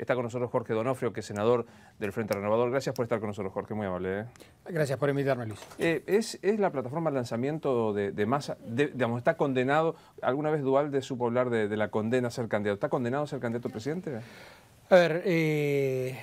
Está con nosotros Jorge Donofrio, que es senador del Frente Renovador. Gracias por estar con nosotros, Jorge, muy amable. ¿eh? Gracias por invitarme, Luis. Eh, es, la plataforma de lanzamiento de, masa, digamos, está condenado, alguna vez dual supo hablar de, de, la condena a ser candidato, ¿está condenado a ser candidato presidente? A ver, eh,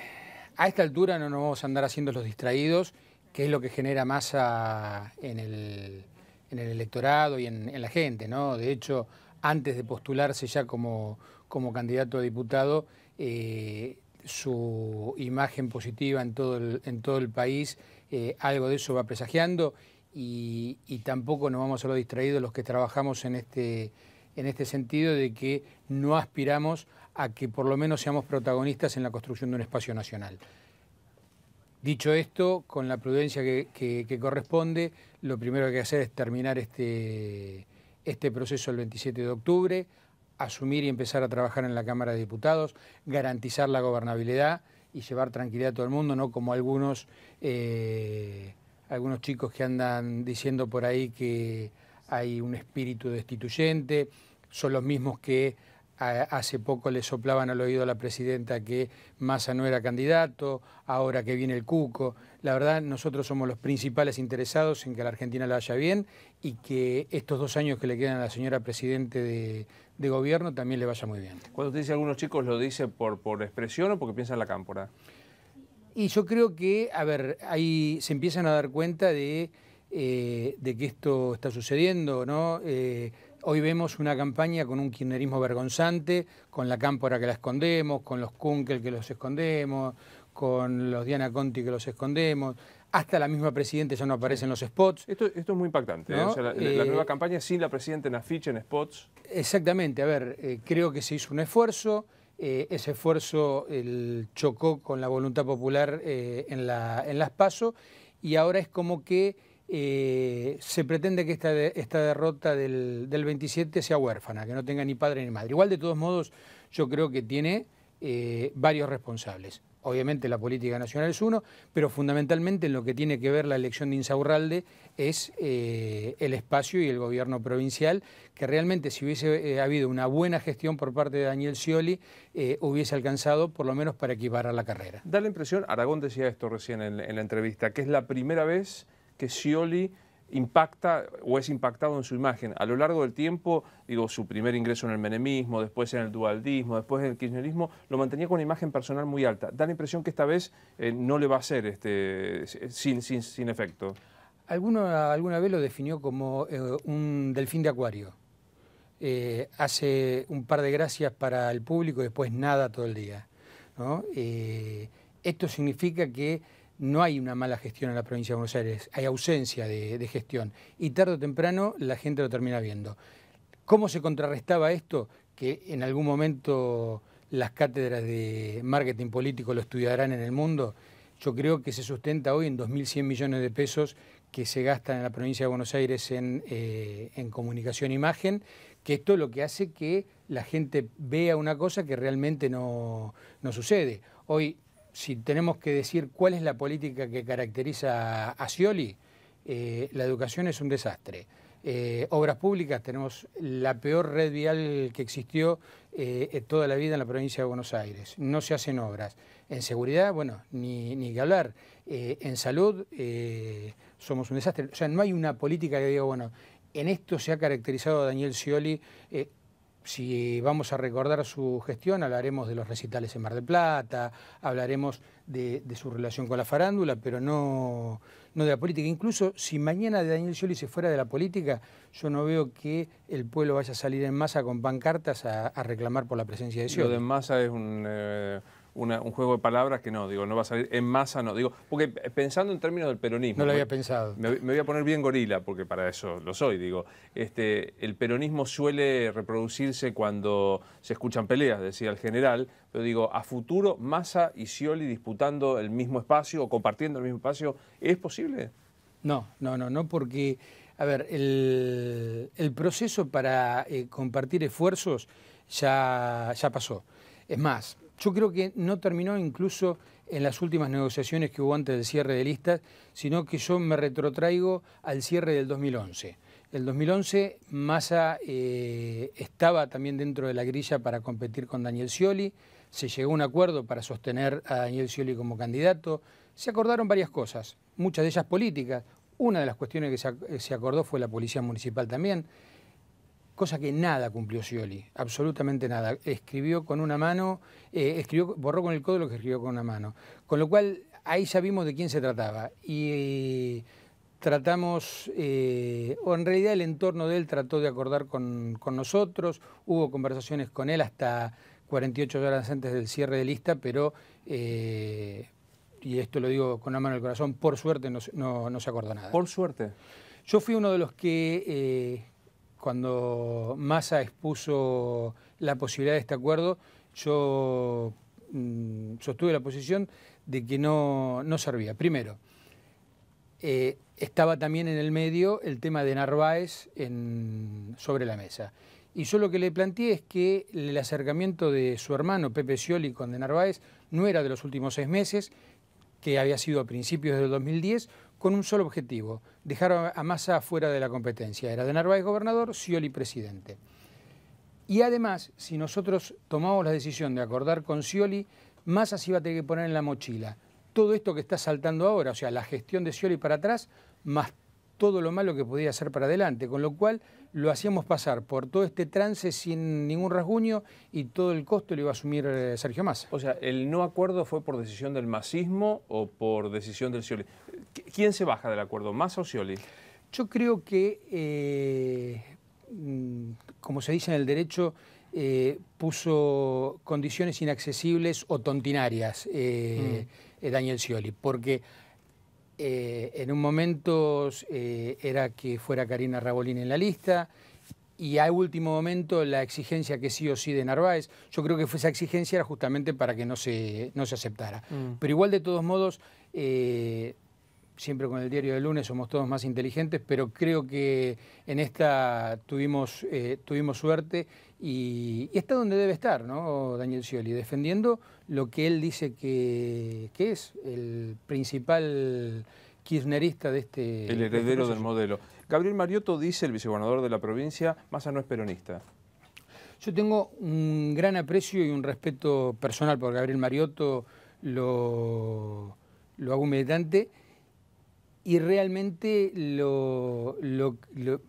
a esta altura no nos vamos a andar haciendo los distraídos, que es lo que genera masa en el, electorado y en, la gente, ¿no? De hecho, antes de postularse ya como, como candidato a diputado, eh, su imagen positiva en todo el, país, eh, algo de eso va presagiando y, tampoco nos vamos a lo distraídos los que trabajamos este, en este, sentido de que no aspiramos a que por lo menos seamos protagonistas en la construcción de un espacio nacional. Dicho esto, con la prudencia que, corresponde, lo primero que hay que hacer es terminar este, este proceso el 27 de octubre, asumir y empezar a trabajar en la Cámara de Diputados, garantizar la gobernabilidad y llevar tranquilidad a todo el mundo, no como algunos, eh, algunos chicos que andan diciendo por ahí que hay un espíritu destituyente, son los mismos que hace poco le soplaban al oído a la presidenta que Massa no era candidato, ahora que viene el Cuco. La verdad, nosotros somos los principales interesados en que la Argentina la vaya bien y que estos dos años que le quedan a la señora presidente de, gobierno también le vaya muy bien. Cuando usted dice algunos chicos, ¿lo dice por, por expresión o porque piensa en la cámpora? Y yo creo que, a ver, ahí se empiezan a dar cuenta de, eh, que esto está sucediendo, ¿no? Eh, hoy vemos una campaña con un kirchnerismo vergonzante, con la cámpora que la escondemos, con los Kunkel que los escondemos, con los Diana Conti que los escondemos, hasta la misma presidenta ya no aparece en los spots. Esto, es muy impactante, ¿eh? la, eh, nueva campaña sin la presidenta en afiche, en spots. Exactamente, a ver, eh, creo que se hizo un esfuerzo, ese esfuerzo el, chocó con la voluntad popular en, la, en las PASO y ahora es como que eh, se pretende que esta, esta derrota del, 27 sea huérfana, que no tenga ni padre ni madre. Igual de todos modos, yo creo que tiene eh, varios responsables. Obviamente la política nacional es uno, pero fundamentalmente en lo que tiene que ver la elección de Insaurralde es eh, el espacio y el gobierno provincial, que realmente si hubiese habido una buena gestión por parte de Daniel Scioli, hubiese alcanzado por lo menos para equiparar la carrera. Da la impresión, Aragón decía esto recién en la entrevista, que es la primera vez que Scioli impacta o es impactado en su imagen. A lo largo del tiempo, digo, su primer ingreso en el menemismo, después en el dualdismo, después en el kirchnerismo, lo mantenía con una imagen personal muy alta. Da la impresión que esta vez eh, no le va a ser este, sin, sin, efecto. alguna vez lo definió como eh, un delfín de acuario. Eh, hace un par de gracias para el público y después nada todo el día. esto significa que no hay una mala gestión en la provincia de Buenos Aires, hay ausencia de, gestión y tarde o temprano la gente lo termina viendo. ¿Cómo se contrarrestaba esto? Que en algún momento las cátedras de marketing político lo estudiarán en el mundo. Yo creo que se sustenta hoy en 2.100 millones de pesos que se gastan en la provincia de Buenos Aires en, eh, comunicación e imagen, que esto es lo que hace que la gente vea una cosa que realmente no, no sucede. Hoy si tenemos que decir cuál es la política que caracteriza a Scioli, eh, la educación es un desastre. Eh, obras públicas, tenemos la peor red vial que existió eh, toda la vida en la provincia de Buenos Aires. No se hacen obras. En seguridad, bueno, ni, ni que hablar. en salud, somos un desastre. O sea, no hay una política que diga, bueno, en esto se ha caracterizado Daniel Scioli, si vamos a recordar su gestión, hablaremos de los recitales en Mar del Plata, hablaremos de, su relación con la farándula, pero no, no de la política. Incluso si mañana Daniel Scioli se fuera de la política, yo no veo que el pueblo vaya a salir en masa con pancartas a, reclamar por la presencia de Scioli. Lo de masa es un... Eh, un juego de palabras que no, digo, no va a salir en masa, no. Digo, porque eh, pensando en términos del peronismo. No lo había pensado. Me, voy a poner bien gorila, porque para eso lo soy, digo. Este, el peronismo suele reproducirse cuando se escuchan peleas, decía el general, pero digo, a futuro, Massa y Scioli disputando el mismo espacio o compartiendo el mismo espacio, ¿es posible? No, no, no, no, porque, a ver, el, proceso para eh, compartir esfuerzos ya, ya pasó. Es más, yo creo que no terminó incluso en las últimas negociaciones que hubo antes del cierre de listas, sino que yo me retrotraigo al cierre del 2011. El 2011 Massa eh, estaba también dentro de la grilla para competir con Daniel Scioli, se llegó a un acuerdo para sostener a Daniel Scioli como candidato, se acordaron varias cosas, muchas de ellas políticas. Una de las cuestiones que se acordó fue la Policía Municipal también cosa que nada cumplió Scioli, absolutamente nada. Escribió con una mano, eh, escribió, borró con el codo lo que escribió con una mano. Con lo cual, ahí ya vimos de quién se trataba. Y eh, tratamos, eh, o en realidad el entorno de él trató de acordar con, nosotros, hubo conversaciones con él hasta 48 horas antes del cierre de lista, pero, y esto lo digo con la mano en corazón, por suerte no, se acordó nada. Por suerte. Yo fui uno de los que, cuando Massa expuso la posibilidad de este acuerdo, yo mm, sostuve la posición de que no, servía. Primero, eh, estaba también en el medio el tema de Narváez sobre la mesa. Y yo lo que le planteé es que el acercamiento de su hermano Pepe Scioli con de Narváez no era de los últimos seis meses, que había sido a principios del 2010, con un solo objetivo, dejar a Massa fuera de la competencia. Era de Narváez gobernador, Scioli presidente. Y además, si nosotros tomamos la decisión de acordar con Scioli, Massa se iba a tener que poner en la mochila todo esto que está saltando ahora, o sea, la gestión de Scioli para atrás, más todo lo malo que podía hacer para adelante, con lo cual lo hacíamos pasar por todo este trance sin ningún rasguño y todo el costo lo iba a asumir eh, Sergio Massa. O sea, ¿el no acuerdo fue por decisión del masismo o por decisión del Scioli? ¿Quién se baja del acuerdo, Massa o Scioli? Yo creo que, eh, mm, como se dice en el derecho, eh, puso condiciones inaccesibles o tontinarias mm. Daniel Scioli, porque eh, en un momento eh, era que fuera Karina Rabolín en la lista y a último momento la exigencia que sí o sí de Narváez, yo creo que fue esa exigencia era justamente para que no se, no se aceptara. Mm. Pero igual de todos modos, eh, siempre con el diario del lunes somos todos más inteligentes, pero creo que en esta tuvimos, eh, tuvimos suerte y, está donde debe estar, ¿no? Daniel Scioli, defendiendo lo que él dice que, es el principal kirchnerista de este... El este heredero del modelo. Gabriel Mariotto dice, el vicegobernador de la provincia, Massa no es peronista. Yo tengo un gran aprecio y un respeto personal por Gabriel Mariotto, lo, lo hago meditante y realmente lo,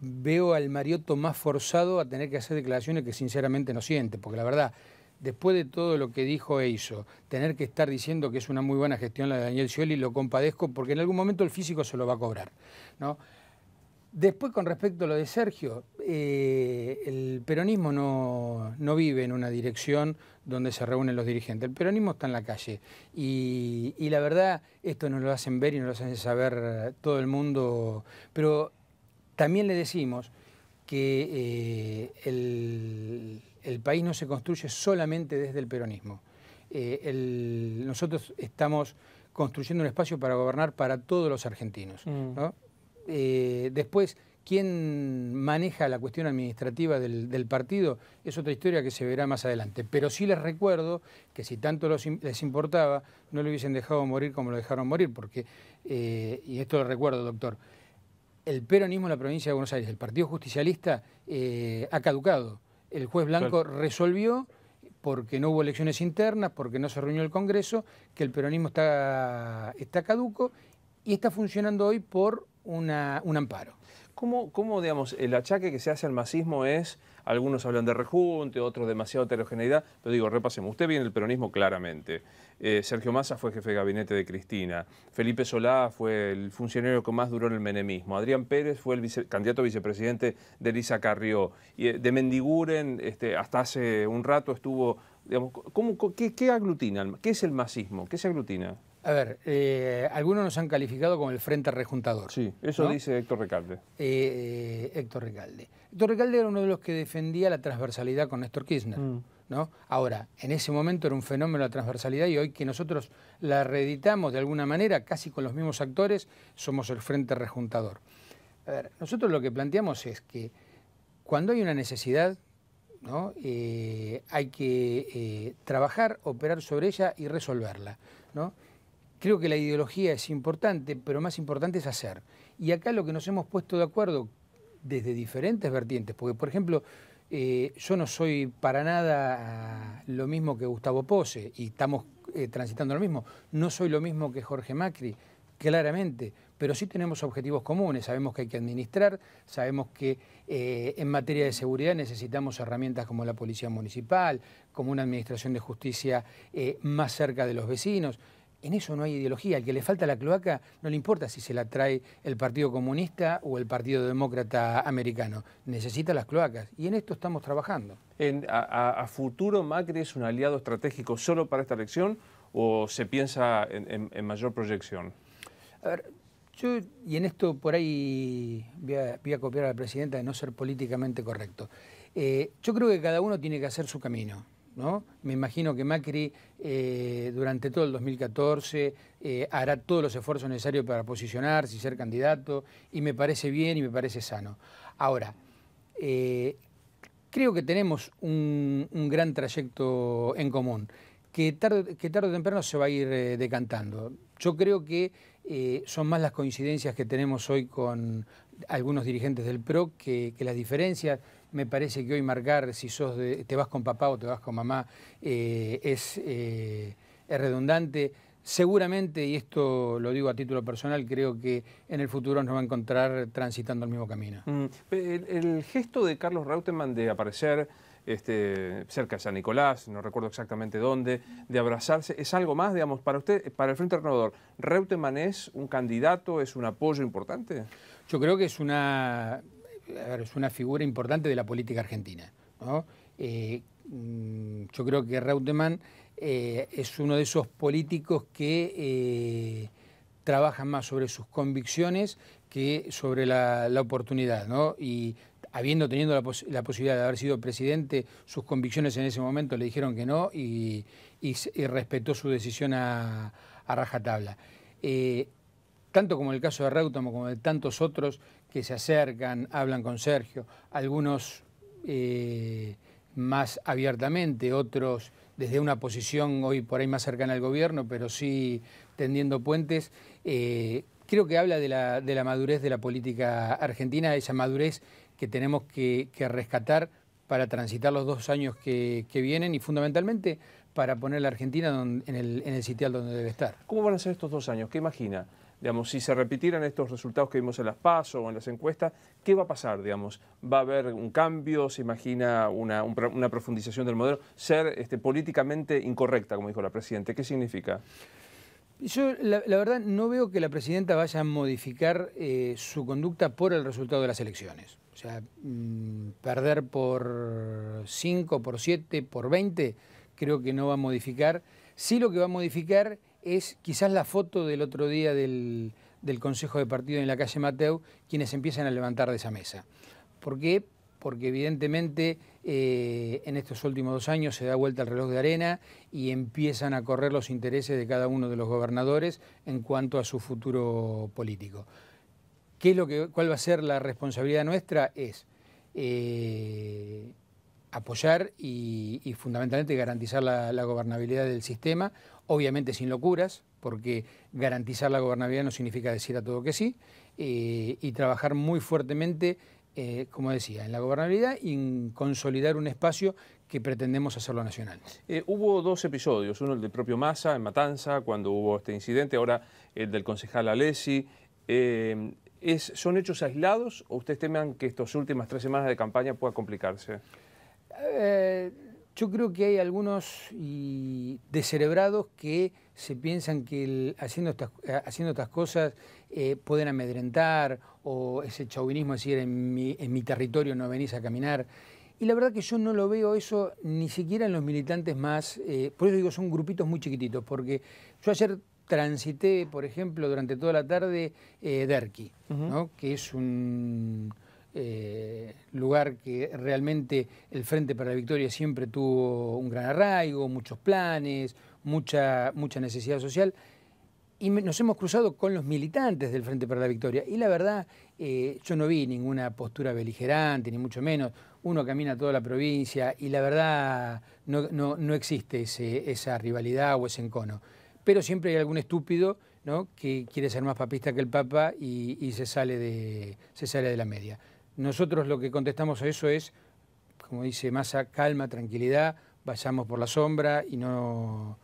veo al Mariotto más forzado a tener que hacer declaraciones que sinceramente no siente, porque la verdad, después de todo lo que dijo e hizo, tener que estar diciendo que es una muy buena gestión la de Daniel Scioli, lo compadezco porque en algún momento el físico se lo va a cobrar. ¿no? Después, con respecto a lo de Sergio, eh, el peronismo no, no vive en una dirección, donde se reúnen los dirigentes. El peronismo está en la calle y, la verdad esto nos lo hacen ver y nos lo hacen saber todo el mundo, pero también le decimos que eh, el, país no se construye solamente desde el peronismo. Eh, nosotros estamos construyendo un espacio para gobernar para todos los argentinos. Mm. Eh, después quién maneja la cuestión administrativa del, partido es otra historia que se verá más adelante. Pero sí les recuerdo que si tanto les importaba, no lo hubiesen dejado morir como lo dejaron morir, porque, eh, y esto lo recuerdo, doctor, el peronismo en la provincia de Buenos Aires, el Partido Justicialista, eh, ha caducado. El juez Blanco resolvió porque no hubo elecciones internas, porque no se reunió el Congreso, que el peronismo está, está caduco y está funcionando hoy por un amparo. ¿Cómo, ¿Cómo, digamos, el achaque que se hace al masismo es, algunos hablan de rejunte, otros demasiada heterogeneidad, pero digo, repasemos, usted viene del peronismo claramente, eh, Sergio Massa fue jefe de gabinete de Cristina, Felipe Solá fue el funcionario que más duró en el menemismo, Adrián Pérez fue el candidato a vicepresidente de Elisa Carrió, y eh, de Mendiguren este, hasta hace un rato estuvo, digamos, ¿cómo, qué aglutina? ¿Qué es el masismo? ¿Qué se aglutina? A ver, eh, algunos nos han calificado como el Frente Rejuntador. Sí, eso dice Héctor Recalde. Eh, eh, Héctor Recalde. Héctor Recalde era uno de los que defendía la transversalidad con Néstor Kirchner. Mm. ¿no? Ahora, en ese momento era un fenómeno la transversalidad y hoy que nosotros la reeditamos de alguna manera, casi con los mismos actores, somos el Frente Rejuntador. A ver, nosotros lo que planteamos es que cuando hay una necesidad, ¿no? hay que trabajar, operar sobre ella y resolverla. ¿no? Creo que la ideología es importante, pero más importante es hacer. Y acá lo que nos hemos puesto de acuerdo desde diferentes vertientes, porque por ejemplo, eh, yo no soy para nada lo mismo que Gustavo Pose, y estamos eh, transitando lo mismo, no soy lo mismo que Jorge Macri, claramente, pero sí tenemos objetivos comunes, sabemos que hay que administrar, sabemos que eh, en materia de seguridad necesitamos herramientas como la policía municipal, como una administración de justicia más cerca de los vecinos, en eso no hay ideología. Al que le falta la cloaca no le importa si se la trae el Partido Comunista o el Partido Demócrata Americano. Necesita las cloacas. Y en esto estamos trabajando. a, futuro, Macri es un aliado estratégico solo para esta elección o se piensa en, mayor proyección? A ver, yo, y en esto por ahí voy a, copiar a la presidenta de no ser políticamente correcto. Eh, yo creo que cada uno tiene que hacer su camino. Me imagino que Macri eh, durante todo el 2014 eh, hará todos los esfuerzos necesarios para posicionarse y ser candidato, y me parece bien y me parece sano. Ahora, eh, creo que tenemos un, gran trayecto en común, que tarde, o temprano se va a ir decantando. Yo creo que son más las coincidencias que tenemos hoy con algunos dirigentes del PRO que las diferencias me parece que hoy marcar si sos te vas con papá o te vas con mamá eh, eh, es, redundante. Seguramente, y esto lo digo a título personal, creo que en el futuro nos va a encontrar transitando el mismo camino. Mm, el, gesto de Carlos Rautemann de aparecer este, cerca de San Nicolás, no recuerdo exactamente dónde, de abrazarse, es algo más, digamos, para usted, para el Frente Renovador, ¿Reutemann es un candidato, es un apoyo importante? Yo creo que es una es una figura importante de la política argentina. Eh, mm, yo creo que Reutemann eh, es uno de esos políticos que eh, trabaja más sobre sus convicciones que sobre la, oportunidad. Y habiendo tenido la, posibilidad de haber sido presidente, sus convicciones en ese momento le dijeron que no y, respetó su decisión a, rajatabla. tanto como el caso de Reutemann como de tantos otros, que se acercan, hablan con Sergio, algunos eh, más abiertamente, otros desde una posición hoy por ahí más cercana al gobierno, pero sí tendiendo puentes, eh, creo que habla de la, de la, madurez de la política argentina, esa madurez que tenemos que, rescatar para transitar los dos años que, vienen y fundamentalmente para poner a la Argentina en, el, en el sitial donde debe estar. ¿Cómo van a ser estos dos años? ¿Qué imagina? Digamos, si se repitieran estos resultados que vimos en las PASO o en las encuestas, ¿qué va a pasar? Digamos? ¿Va a haber un cambio? ¿Se imagina una, profundización del modelo? Ser este, políticamente incorrecta, como dijo la Presidenta, ¿qué significa? Yo la, verdad no veo que la Presidenta vaya a modificar eh, su conducta por el resultado de las elecciones. O sea, mm, perder por 5, por 7, por 20, creo que no va a modificar. Sí lo que va a modificar es quizás la foto del otro día del, Consejo de Partido en la calle Mateo, quienes empiezan a levantar de esa mesa. ¿Por qué? Porque evidentemente eh, en estos últimos dos años se da vuelta el reloj de arena y empiezan a correr los intereses de cada uno de los gobernadores en cuanto a su futuro político. lo que, ¿Cuál va a ser la responsabilidad nuestra? Es eh, apoyar y, fundamentalmente garantizar la, gobernabilidad del sistema, obviamente sin locuras, porque garantizar la gobernabilidad no significa decir a todo que sí, eh, y trabajar muy fuertemente, eh, como decía, en la gobernabilidad y en consolidar un espacio que pretendemos hacerlo nacional. Eh, hubo dos episodios, uno el del propio Massa en Matanza, cuando hubo este incidente, ahora el del concejal Alessi. ¿Son hechos aislados o ustedes teman que estas últimas tres semanas de campaña pueda complicarse? Eh, yo creo que hay algunos y descerebrados que se piensan que haciendo, estas, eh, haciendo estas cosas eh, pueden amedrentar o ese chauvinismo es decir en mi, territorio no venís a caminar. Y la verdad que yo no lo veo eso ni siquiera en los militantes más, por eso digo, son grupitos muy chiquititos, porque yo ayer transité, por ejemplo, durante toda la tarde eh, que es un eh, lugar que realmente el Frente para la Victoria siempre tuvo un gran arraigo, muchos planes, mucha, mucha necesidad social. Y nos hemos cruzado con los militantes del Frente para la Victoria. Y la verdad, eh, yo no vi ninguna postura beligerante, ni mucho menos. Uno camina toda la provincia y la verdad no, existe esa rivalidad o ese encono. Pero siempre hay algún estúpido que quiere ser más papista que el Papa y, se, sale se sale de la media. Nosotros lo que contestamos a eso es, como dice Massa, calma, tranquilidad, vayamos por la sombra y no,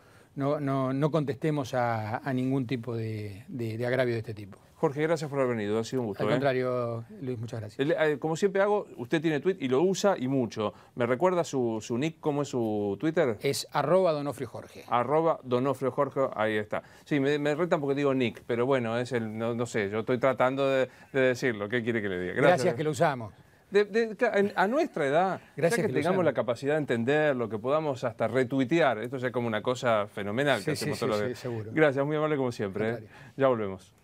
contestemos a, ningún tipo de agravio de este tipo. Jorge, gracias por haber venido, ha sido un gusto. Al ¿eh? contrario, Luis, muchas gracias. Eh, como siempre hago, usted tiene tweet y lo usa y mucho. ¿Me recuerda su, nick, cómo es su Twitter? Es arroba Donofrio Jorge. Arroba Donofrio Jorge, ahí está. Sí, me, me porque digo nick, pero bueno, es el, no, sé, yo estoy tratando de, decirlo. ¿Qué quiere que le diga? Gracias, que lo usamos. a nuestra edad, Gracias que, tengamos la capacidad de entender, lo que podamos hasta retuitear, esto es como una cosa fenomenal que hacemos todos sí, los días. Seguro. Gracias, muy amable como siempre. ¿eh? Ya volvemos.